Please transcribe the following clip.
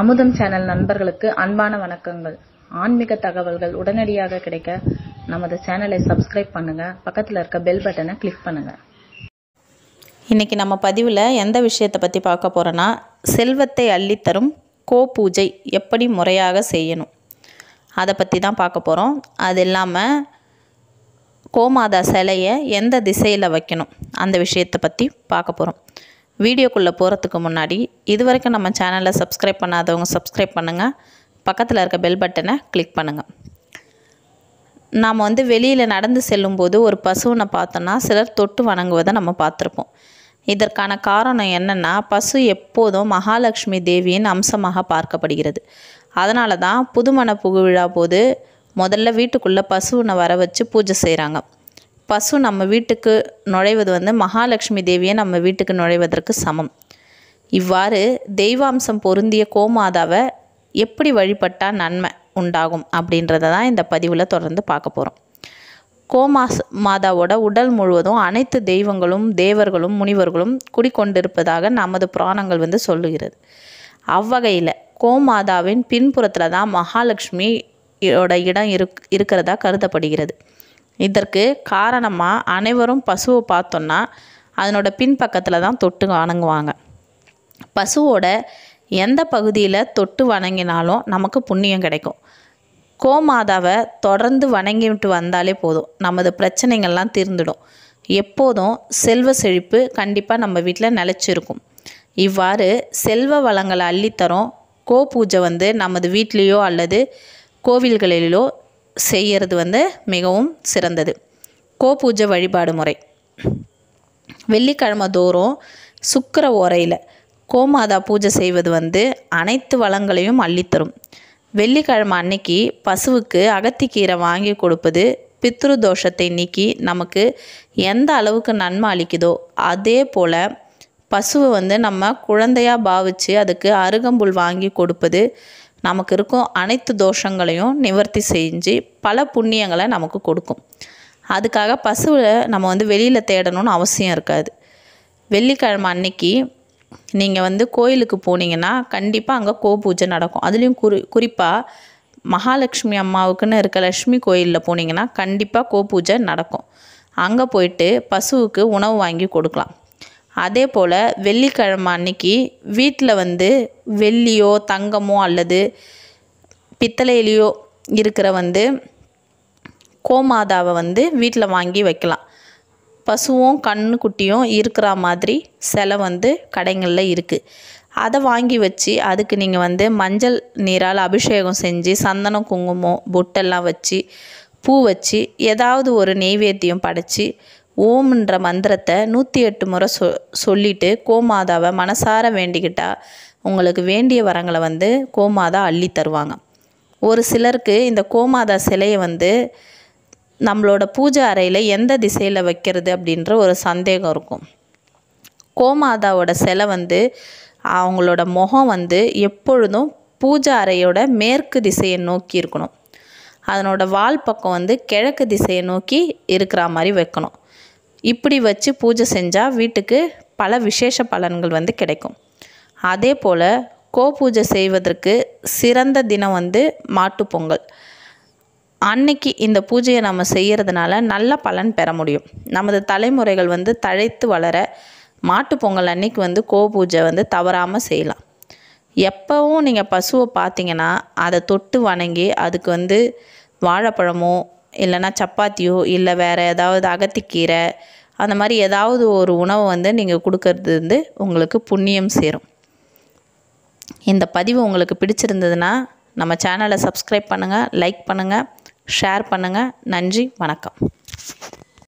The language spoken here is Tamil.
அமுதம் சேனல் நண்பர்களுக்கு அன்பான வணக்கங்கள் ஆன்மீக தகவல்கள் உடனடியாக கிடைக்க நமது சேனலை சப்ஸ்கிரைப் பண்ணுங்க பக்கத்தில் இருக்க பெல் பட்டனை கிளிக் பண்ணுங்க இன்னைக்கு நம்ம பதிவில் எந்த விஷயத்தை பற்றி பார்க்க போகிறோன்னா செல்வத்தை அள்ளித்தரும் கோ பூஜை எப்படி முறையாக செய்யணும் அதை பற்றி தான் பார்க்க போகிறோம் அது இல்லாமல் கோமாதா சிலையை எந்த திசையில் வைக்கணும் அந்த விஷயத்தை பற்றி பார்க்க போகிறோம் வீடியோக்குள்ளே போகிறதுக்கு முன்னாடி இது வரைக்கும் நம்ம சேனலில் சப்ஸ்கிரைப் பண்ணாதவங்க சப்ஸ்கிரைப் பண்ணுங்கள் பக்கத்தில் இருக்க பெல் பட்டனை கிளிக் பண்ணுங்கள் நாம் வந்து வெளியில் நடந்து செல்லும்போது ஒரு பசுவனை பார்த்தோன்னா சிலர் தொட்டு வணங்குவதை நம்ம பார்த்துருப்போம் இதற்கான காரணம் என்னென்னா பசு எப்போதும் மகாலட்சுமி தேவியின் அம்சமாக பார்க்கப்படுகிறது அதனால தான் புதுமண புகுவிழா போது முதல்ல வீட்டுக்குள்ளே பசுவனை வர வச்சு பூஜை செய்கிறாங்க பசு நம்ம வீட்டுக்கு நுழைவது வந்து மகாலட்சுமி தேவியை நம்ம வீட்டுக்கு நுழைவதற்கு சமம் இவ்வாறு தெய்வாம்சம் பொருந்திய கோமாதாவை எப்படி வழிபட்டால் நன்மை உண்டாகும் அப்படின்றத தான் இந்த பதிவில் தொடர்ந்து பார்க்க போகிறோம் கோமாஸ் மாதாவோட உடல் முழுவதும் அனைத்து தெய்வங்களும் தேவர்களும் முனிவர்களும் குடிக்கொண்டிருப்பதாக நமது புராணங்கள் வந்து சொல்லுகிறது அவ்வகையில் கோமாதாவின் பின்புறத்தில் தான் மகாலட்சுமியோட இடம் இருக் இருக்கிறதா கருதப்படுகிறது இதற்கு காரணமாக அனைவரும் பசுவை பார்த்தோன்னா அதனோட பின்பக்கத்தில் தான் தொட்டு வணங்குவாங்க பசுவோட எந்த பகுதியில் தொட்டு வணங்கினாலும் நமக்கு புண்ணியம் கிடைக்கும் கோமாதாவை தொடர்ந்து வணங்கிட்டு வந்தாலே போதும் நமது பிரச்சனைகள்லாம் தீர்ந்துடும் எப்போதும் செல்வ செழிப்பு கண்டிப்பாக நம்ம வீட்டில் நிலச்சிருக்கும் இவ்வாறு செல்வ வளங்களை அள்ளித்தரும் கோ பூஜை வந்து நமது வீட்லேயோ அல்லது கோவில்களிலோ செய்கிறது வந்து மிகவும் சிறந்தது கோபூஜை வழிபாடு முறை வெள்ளிக்கிழமை தோறும் சுக்கர ஓரையில் கோமாதா பூஜை செய்வது வந்து அனைத்து வளங்களையும் அள்ளித்தரும் வெள்ளிக்கிழமை அன்னைக்கு பசுவுக்கு அகத்திக்கீரை வாங்கி கொடுப்பது பித்ரு தோஷத்தை நீக்கி நமக்கு எந்த அளவுக்கு நன்மை அளிக்குதோ அதே போல் பசுவை வந்து நம்ம குழந்தையாக பாவித்து அதுக்கு அருகம்புல் வாங்கி கொடுப்பது நமக்கு இருக்கும் அனைத்து தோஷங்களையும் நிவர்த்தி செஞ்சு பல புண்ணியங்களை நமக்கு கொடுக்கும் அதுக்காக பசுவை நம்ம வந்து வெளியில் தேடணும்னு அவசியம் இருக்காது வெள்ளிக்கிழமை அன்னைக்கு நீங்கள் வந்து கோயிலுக்கு போனீங்கன்னா கண்டிப்பாக அங்கே கோ பூஜை நடக்கும் அதுலேயும் குறி குறிப்பாக மகாலட்சுமி அம்மாவுக்குன்னு இருக்க லக்ஷ்மி கோயிலில் போனீங்கன்னா கண்டிப்பாக கோ பூஜை நடக்கும் அங்கே போயிட்டு பசுவுக்கு உணவு வாங்கி கொடுக்கலாம் அதே போல் வெள்ளிக்கிழமை அன்னைக்கு வீட்டில் வந்து வெள்ளியோ தங்கமோ அல்லது பித்தளையிலையோ இருக்கிற வந்து கோமாதாவை வந்து வீட்டில் வாங்கி வைக்கலாம் பசுவும் கண்ணு குட்டியும் இருக்கிற மாதிரி சிலை வந்து கடைங்களில் இருக்குது அதை வாங்கி வச்சு அதுக்கு நீங்கள் வந்து மஞ்சள் நீரால் அபிஷேகம் செஞ்சு சந்தனம் குங்குமம் பொட்டெல்லாம் வச்சு பூ வச்சு ஏதாவது ஒரு நெய்வேத்தியம் படைச்சி ஓம்ன்ற மந்திரத்தை நூற்றி எட்டு முறை சொ சொல்லிவிட்டு கோமாதாவை மனசார வேண்டிக்கிட்டா உங்களுக்கு வேண்டிய வரங்களை வந்து கோமாதா அள்ளி தருவாங்க ஒரு சிலருக்கு இந்த கோமாதா சிலையை வந்து நம்மளோட பூஜை அறையில் எந்த திசையில் வைக்கிறது அப்படின்ற ஒரு சந்தேகம் இருக்கும் கோமாதாவோட சிலை வந்து அவங்களோட முகம் வந்து எப்பொழுதும் பூஜை அறையோட மேற்கு திசையை நோக்கி இருக்கணும் அதனோட வால் பக்கம் வந்து கிழக்கு திசையை நோக்கி இருக்கிற மாதிரி வைக்கணும் இப்படி வச்சு பூஜை செஞ்சால் வீட்டுக்கு பல விசேஷ பலன்கள் வந்து கிடைக்கும் அதே போல் கோ பூஜை செய்வதற்கு சிறந்த தினம் வந்து மாட்டு பொங்கல் அன்னைக்கு இந்த பூஜையை நம்ம செய்கிறதுனால நல்ல பலன் பெற முடியும் நமது தலைமுறைகள் வந்து தழைத்து வளர மாட்டு பொங்கல் அன்னைக்கு வந்து கோ பூஜை வந்து தவறாமல் செய்யலாம் எப்போவும் நீங்கள் பசுவை பார்த்தீங்கன்னா அதை தொட்டு வணங்கி அதுக்கு வந்து வாழைப்பழமோ இல்லைனா சப்பாத்தியோ இல்லை வேறு ஏதாவது அகத்திக்கீரை அந்த மாதிரி ஏதாவது ஒரு உணவை வந்து நீங்கள் கொடுக்கறது வந்து உங்களுக்கு புண்ணியம் சேரும் இந்த பதிவு உங்களுக்கு பிடிச்சிருந்ததுன்னா நம்ம சேனலை சப்ஸ்கிரைப் பண்ணுங்கள் லைக் பண்ணுங்கள் ஷேர் பண்ணுங்கள் நன்றி வணக்கம்